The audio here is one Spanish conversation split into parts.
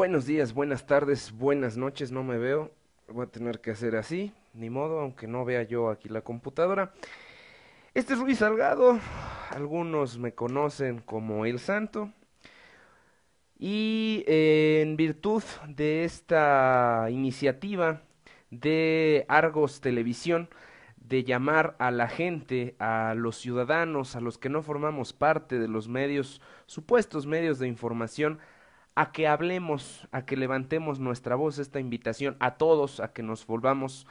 Buenos días, buenas tardes, buenas noches, no me veo. Voy a tener que hacer así, ni modo, aunque no vea yo aquí la computadora. Este es Luis Salgado, algunos me conocen como El Santo. Y eh, en virtud de esta iniciativa de Argos Televisión, de llamar a la gente, a los ciudadanos, a los que no formamos parte de los medios, supuestos medios de información, a que hablemos, a que levantemos nuestra voz, esta invitación a todos a que nos volvamos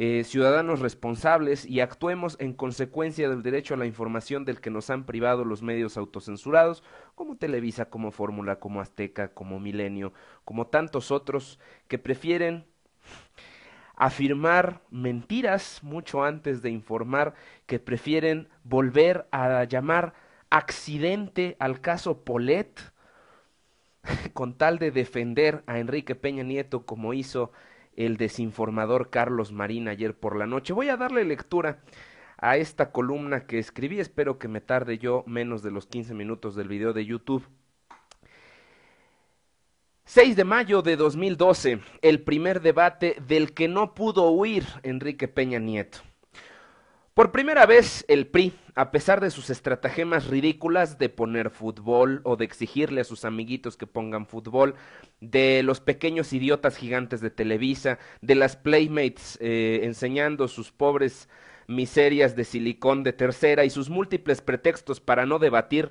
eh, ciudadanos responsables y actuemos en consecuencia del derecho a la información del que nos han privado los medios autocensurados, como Televisa, como Fórmula, como Azteca, como Milenio, como tantos otros que prefieren afirmar mentiras mucho antes de informar, que prefieren volver a llamar accidente al caso Polet, con tal de defender a Enrique Peña Nieto como hizo el desinformador Carlos Marín ayer por la noche. Voy a darle lectura a esta columna que escribí, espero que me tarde yo menos de los 15 minutos del video de YouTube. 6 de mayo de 2012, el primer debate del que no pudo huir Enrique Peña Nieto. Por primera vez, el PRI, a pesar de sus estratagemas ridículas de poner fútbol o de exigirle a sus amiguitos que pongan fútbol, de los pequeños idiotas gigantes de Televisa, de las Playmates eh, enseñando sus pobres miserias de silicón de tercera y sus múltiples pretextos para no debatir,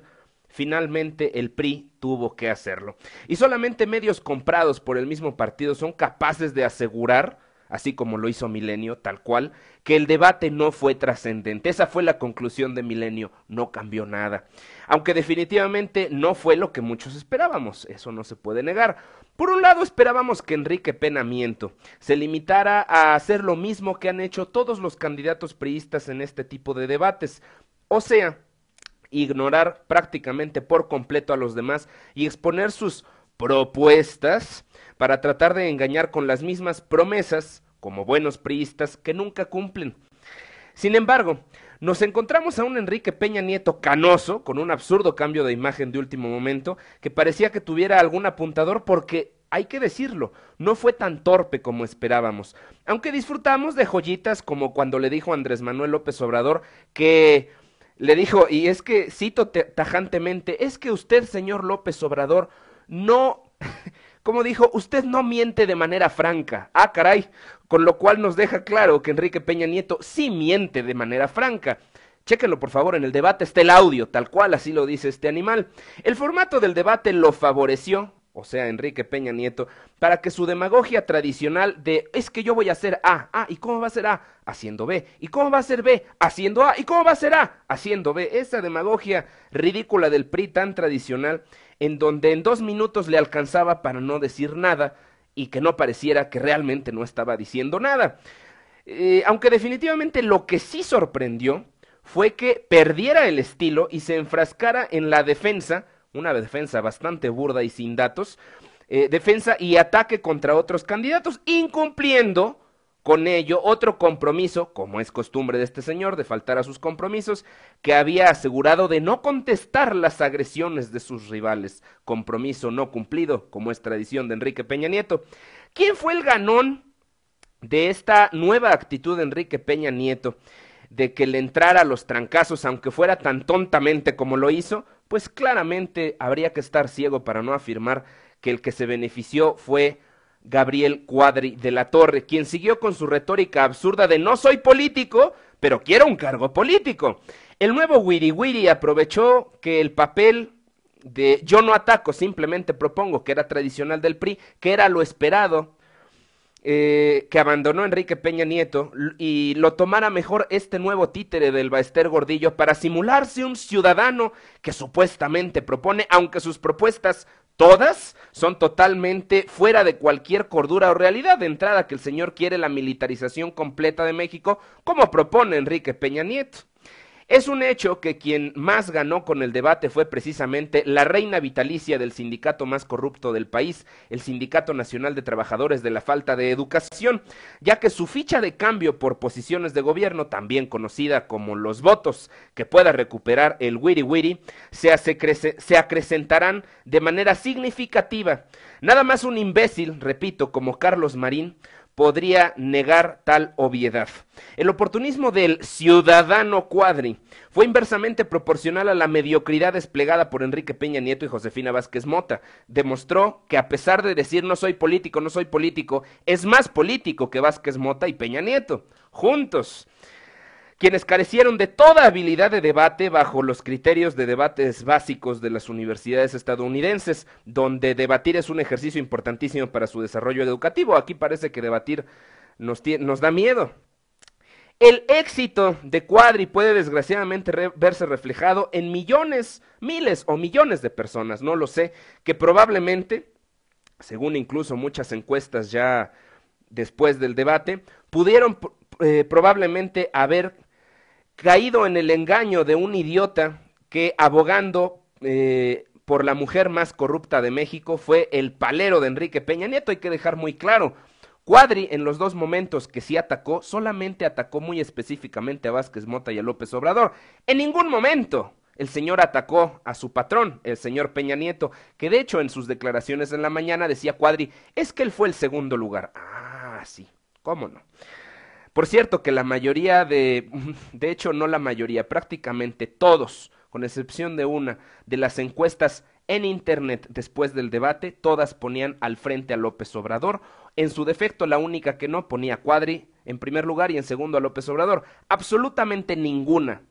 Finalmente el PRI tuvo que hacerlo. Y solamente medios comprados por el mismo partido son capaces de asegurar así como lo hizo Milenio, tal cual, que el debate no fue trascendente. Esa fue la conclusión de Milenio, no cambió nada. Aunque definitivamente no fue lo que muchos esperábamos, eso no se puede negar. Por un lado esperábamos que Enrique Penamiento se limitara a hacer lo mismo que han hecho todos los candidatos priistas en este tipo de debates, o sea, ignorar prácticamente por completo a los demás y exponer sus propuestas para tratar de engañar con las mismas promesas como buenos priistas que nunca cumplen. Sin embargo, nos encontramos a un Enrique Peña Nieto canoso, con un absurdo cambio de imagen de último momento, que parecía que tuviera algún apuntador porque, hay que decirlo, no fue tan torpe como esperábamos. Aunque disfrutamos de joyitas como cuando le dijo Andrés Manuel López Obrador que le dijo, y es que cito tajantemente, es que usted, señor López Obrador, no, como dijo, usted no miente de manera franca. Ah, caray, con lo cual nos deja claro que Enrique Peña Nieto sí miente de manera franca. Chéquenlo por favor, en el debate está el audio, tal cual así lo dice este animal. El formato del debate lo favoreció, o sea, Enrique Peña Nieto, para que su demagogia tradicional de es que yo voy a hacer A, A, ¿y cómo va a ser A? Haciendo B, ¿y cómo va a ser B? Haciendo A, ¿y cómo va a ser A? Haciendo B, esa demagogia ridícula del PRI tan tradicional, en donde en dos minutos le alcanzaba para no decir nada y que no pareciera que realmente no estaba diciendo nada. Eh, aunque definitivamente lo que sí sorprendió fue que perdiera el estilo y se enfrascara en la defensa una defensa bastante burda y sin datos, eh, defensa y ataque contra otros candidatos, incumpliendo con ello otro compromiso, como es costumbre de este señor, de faltar a sus compromisos, que había asegurado de no contestar las agresiones de sus rivales, compromiso no cumplido, como es tradición de Enrique Peña Nieto. ¿Quién fue el ganón de esta nueva actitud de Enrique Peña Nieto? de que le entrara a los trancazos, aunque fuera tan tontamente como lo hizo, pues claramente habría que estar ciego para no afirmar que el que se benefició fue Gabriel Cuadri de la Torre, quien siguió con su retórica absurda de no soy político, pero quiero un cargo político. El nuevo Wiri Wiri aprovechó que el papel de yo no ataco, simplemente propongo, que era tradicional del PRI, que era lo esperado eh, que abandonó Enrique Peña Nieto y lo tomara mejor este nuevo títere del Baester Gordillo para simularse un ciudadano que supuestamente propone, aunque sus propuestas todas son totalmente fuera de cualquier cordura o realidad. De entrada, que el señor quiere la militarización completa de México, como propone Enrique Peña Nieto. Es un hecho que quien más ganó con el debate fue precisamente la reina vitalicia del sindicato más corrupto del país, el Sindicato Nacional de Trabajadores de la Falta de Educación, ya que su ficha de cambio por posiciones de gobierno, también conocida como los votos que pueda recuperar el Wiri Wiri, se, se acrecentarán de manera significativa. Nada más un imbécil, repito, como Carlos Marín, podría negar tal obviedad. El oportunismo del ciudadano Cuadri fue inversamente proporcional a la mediocridad desplegada por Enrique Peña Nieto y Josefina Vázquez Mota. Demostró que a pesar de decir no soy político, no soy político, es más político que Vázquez Mota y Peña Nieto, juntos quienes carecieron de toda habilidad de debate bajo los criterios de debates básicos de las universidades estadounidenses, donde debatir es un ejercicio importantísimo para su desarrollo educativo. Aquí parece que debatir nos, da miedo. El éxito de Cuadri puede desgraciadamente verse reflejado en millones, miles o millones de personas, no lo sé, que probablemente, según incluso muchas encuestas ya después del debate, pudieron eh, probablemente haber caído en el engaño de un idiota que abogando eh, por la mujer más corrupta de México fue el palero de Enrique Peña Nieto, hay que dejar muy claro. Cuadri, en los dos momentos que sí atacó, solamente atacó muy específicamente a Vázquez Mota y a López Obrador. En ningún momento el señor atacó a su patrón, el señor Peña Nieto, que de hecho en sus declaraciones en la mañana decía Cuadri, es que él fue el segundo lugar. Ah, sí, cómo no. Por cierto, que la mayoría de, de hecho no la mayoría, prácticamente todos, con excepción de una, de las encuestas en Internet después del debate, todas ponían al frente a López Obrador. En su defecto, la única que no ponía Cuadri en primer lugar y en segundo a López Obrador. Absolutamente ninguna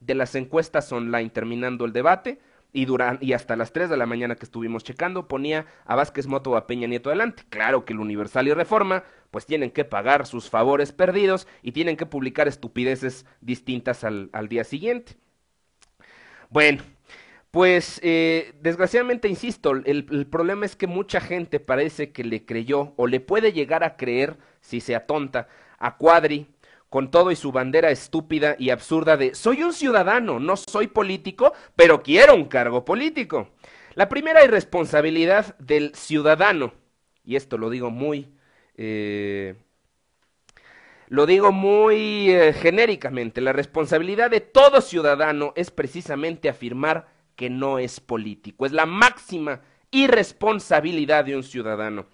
de las encuestas online terminando el debate y, y hasta las 3 de la mañana que estuvimos checando ponía a Vázquez Moto o a Peña Nieto adelante. Claro que el Universal y Reforma pues tienen que pagar sus favores perdidos y tienen que publicar estupideces distintas al, día siguiente. Bueno, pues eh, desgraciadamente, insisto, el, el, problema es que mucha gente parece que le creyó o le puede llegar a creer, si sea tonta, a Cuadri, con todo y su bandera estúpida y absurda de soy un ciudadano, no soy político, pero quiero un cargo político. La primera irresponsabilidad del ciudadano, y esto lo digo muy... Eh, lo digo muy eh, genéricamente, la responsabilidad de todo ciudadano es precisamente afirmar que no es político, es la máxima irresponsabilidad de un ciudadano.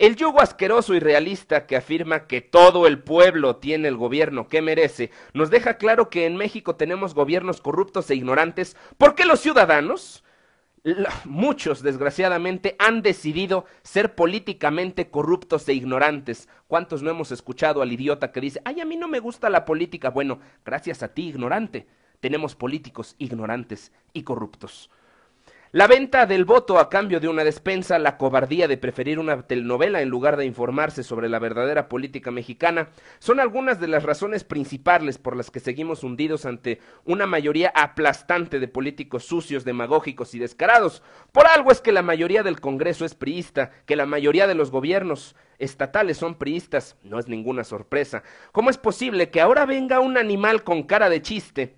El yugo asqueroso y realista que afirma que todo el pueblo tiene el gobierno que merece nos deja claro que en México tenemos gobiernos corruptos e ignorantes porque los ciudadanos, muchos desgraciadamente, han decidido ser políticamente corruptos e ignorantes. ¿Cuántos no hemos escuchado al idiota que dice, ay, a mí no me gusta la política? Bueno, gracias a ti, ignorante, tenemos políticos ignorantes y corruptos. La venta del voto a cambio de una despensa, la cobardía de preferir una telenovela en lugar de informarse sobre la verdadera política mexicana, son algunas de las razones principales por las que seguimos hundidos ante una mayoría aplastante de políticos sucios, demagógicos y descarados. Por algo es que la mayoría del Congreso es priista, que la mayoría de los gobiernos estatales son priistas, no es ninguna sorpresa. ¿Cómo es posible que ahora venga un animal con cara de chiste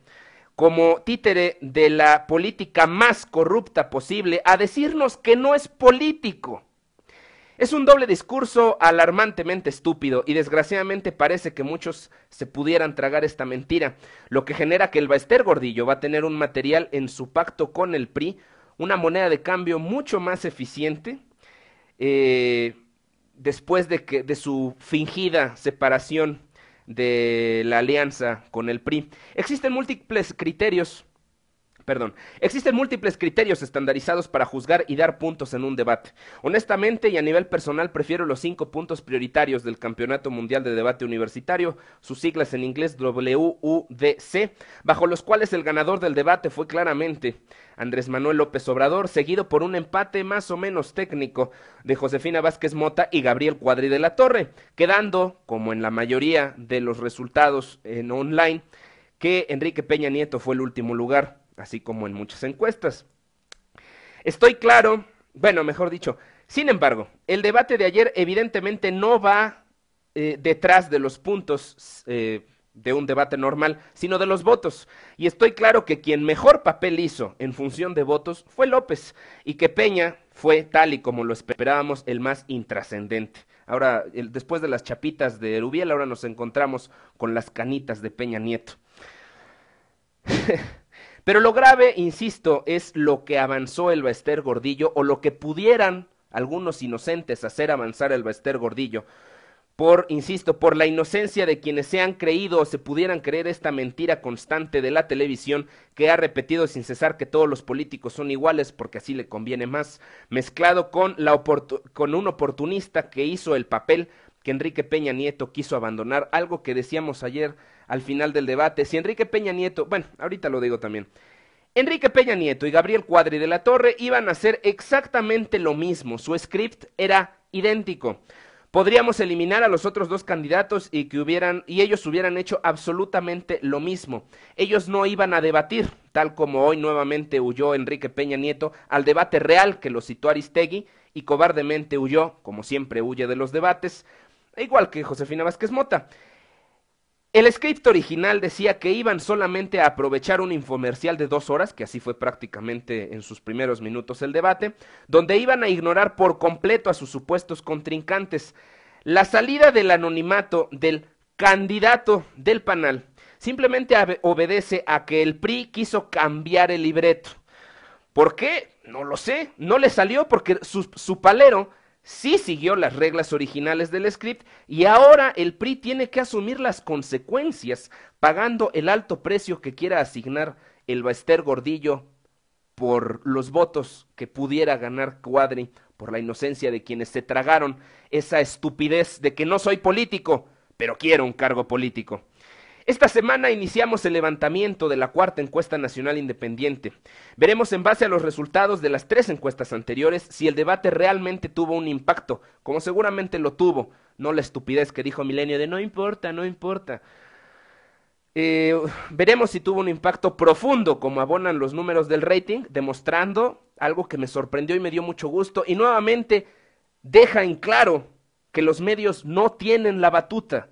como títere de la política más corrupta posible a decirnos que no es político. Es un doble discurso alarmantemente estúpido y desgraciadamente parece que muchos se pudieran tragar esta mentira, lo que genera que el Baester Gordillo va a tener un material en su pacto con el PRI, una moneda de cambio mucho más eficiente eh, después de, que, de su fingida separación de la alianza con el PRI. Existen múltiples criterios Perdón. Existen múltiples criterios estandarizados para juzgar y dar puntos en un debate. Honestamente y a nivel personal prefiero los cinco puntos prioritarios del Campeonato Mundial de Debate Universitario, sus siglas en inglés WUDC, bajo los cuales el ganador del debate fue claramente Andrés Manuel López Obrador, seguido por un empate más o menos técnico de Josefina Vázquez Mota y Gabriel Cuadri de la Torre, quedando, como en la mayoría de los resultados en online, que Enrique Peña Nieto fue el último lugar así como en muchas encuestas. Estoy claro, bueno, mejor dicho, sin embargo, el debate de ayer evidentemente no va eh, detrás de los puntos eh, de un debate normal, sino de los votos. Y estoy claro que quien mejor papel hizo en función de votos fue López y que Peña fue, tal y como lo esperábamos, el más intrascendente. Ahora, después de las chapitas de Rubiel, ahora nos encontramos con las canitas de Peña Nieto. Pero lo grave, insisto, es lo que avanzó el Baester Gordillo o lo que pudieran algunos inocentes hacer avanzar el Baester Gordillo. Por, insisto, por la inocencia de quienes se han creído o se pudieran creer esta mentira constante de la televisión que ha repetido sin cesar que todos los políticos son iguales porque así le conviene más, mezclado con, con un oportunista que hizo el papel que Enrique Peña Nieto quiso abandonar, algo que decíamos ayer al final del debate. Si Enrique Peña Nieto, bueno, ahorita lo digo también. Enrique Peña Nieto y Gabriel Cuadri de la Torre iban a hacer exactamente lo mismo, su script era idéntico. Podríamos eliminar a los otros dos candidatos y que hubieran y ellos hubieran hecho absolutamente lo mismo. Ellos no iban a debatir, tal como hoy nuevamente huyó Enrique Peña Nieto al debate real que lo citó Aristegui y cobardemente huyó, como siempre huye de los debates, igual que Josefina Vázquez Mota. El script original decía que iban solamente a aprovechar un infomercial de dos horas, que así fue prácticamente en sus primeros minutos el debate, donde iban a ignorar por completo a sus supuestos contrincantes. La salida del anonimato del candidato del panel simplemente obedece a que el PRI quiso cambiar el libreto. ¿Por qué? No lo sé. No le salió porque su palero sí siguió las reglas originales del script y ahora el PRI tiene que asumir las consecuencias, pagando el alto precio que quiera asignar el Baester Gordillo por los votos que pudiera ganar Cuadri, por la inocencia de quienes se tragaron esa estupidez de que no soy político, pero quiero un cargo político. Esta semana iniciamos el levantamiento de la cuarta encuesta nacional independiente. Veremos en base a los resultados de las tres encuestas anteriores si el debate realmente tuvo un impacto, como seguramente lo tuvo, no la estupidez que dijo Milenio de no importa, no importa. Eh, veremos si tuvo un impacto profundo, como abonan los números del rating, demostrando algo que me sorprendió y me dio mucho gusto, y nuevamente deja en claro que los medios no tienen la batuta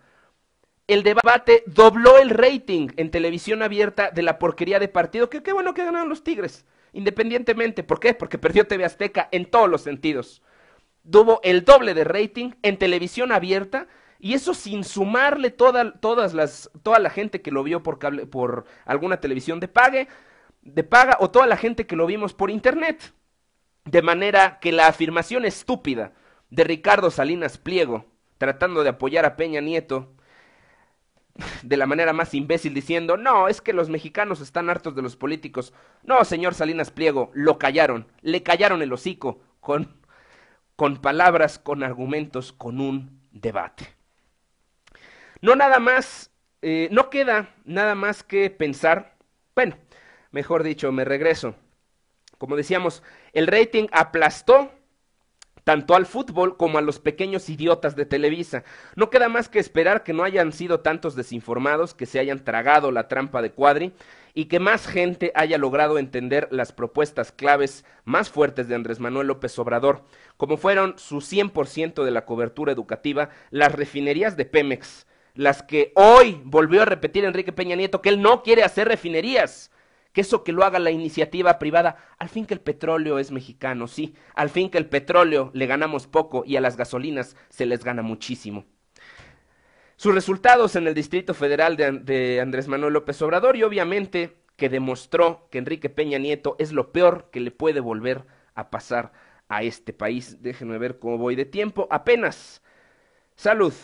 el debate dobló el rating en televisión abierta de la porquería de partido. Que qué bueno que ganaron los Tigres, independientemente. ¿Por qué? Porque perdió TV Azteca en todos los sentidos. Tuvo el doble de rating en televisión abierta y eso sin sumarle toda, todas las, toda la gente que lo vio por, por alguna televisión de, pague, de paga o toda la gente que lo vimos por internet. De manera que la afirmación estúpida de Ricardo Salinas Pliego tratando de apoyar a Peña Nieto de la manera más imbécil diciendo, no, es que los mexicanos están hartos de los políticos. No, señor Salinas Pliego, lo callaron, le callaron el hocico con, con palabras, con argumentos, con un debate. No nada más, eh, no queda nada más que pensar, bueno, mejor dicho, me regreso. Como decíamos, el rating aplastó tanto al fútbol como a los pequeños idiotas de Televisa. No queda más que esperar que no hayan sido tantos desinformados que se hayan tragado la trampa de Cuadri y que más gente haya logrado entender las propuestas claves más fuertes de Andrés Manuel López Obrador, como fueron su 100% de la cobertura educativa, las refinerías de Pemex, las que hoy volvió a repetir Enrique Peña Nieto que él no quiere hacer refinerías que eso que lo haga la iniciativa privada, al fin que el petróleo es mexicano, sí, al fin que el petróleo le ganamos poco y a las gasolinas se les gana muchísimo. Sus resultados en el Distrito Federal de, de Andrés Manuel López Obrador y obviamente que demostró que Enrique Peña Nieto es lo peor que le puede volver a pasar a este país. Déjenme ver cómo voy de tiempo. Apenas. Salud.